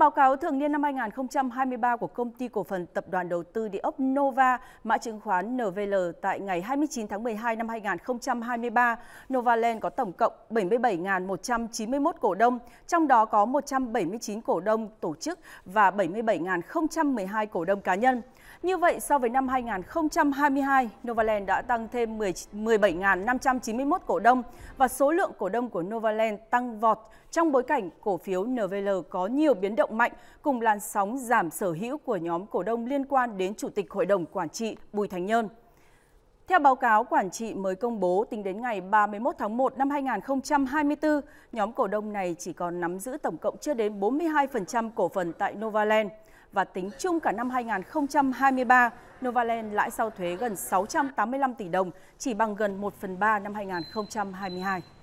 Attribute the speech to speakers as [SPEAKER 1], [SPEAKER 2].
[SPEAKER 1] báo cáo thường niên năm 2023 của công ty cổ phần tập đoàn đầu tư địa ốc Nova, mã chứng khoán NVL tại ngày 29 tháng 12 năm 2023, Novaland có tổng cộng 77.191 cổ đông, trong đó có 179 cổ đông tổ chức và 77.012 cổ đông cá nhân. Như vậy, so với năm 2022, Novaland đã tăng thêm 17.591 cổ đông và số lượng cổ đông của Novaland tăng vọt trong bối cảnh cổ phiếu NVL có nhiều biến động động mạnh cùng làn sóng giảm sở hữu của nhóm cổ đông liên quan đến Chủ tịch Hội đồng Quản trị Bùi Thành Nhơn. Theo báo cáo quản trị mới công bố, tính đến ngày 31 tháng 1 năm 2024, nhóm cổ đông này chỉ còn nắm giữ tổng cộng chưa đến 42% cổ phần tại Novaland. Và tính chung cả năm 2023, Novaland lãi sau thuế gần 685 tỷ đồng, chỉ bằng gần 1 phần 3 năm 2022.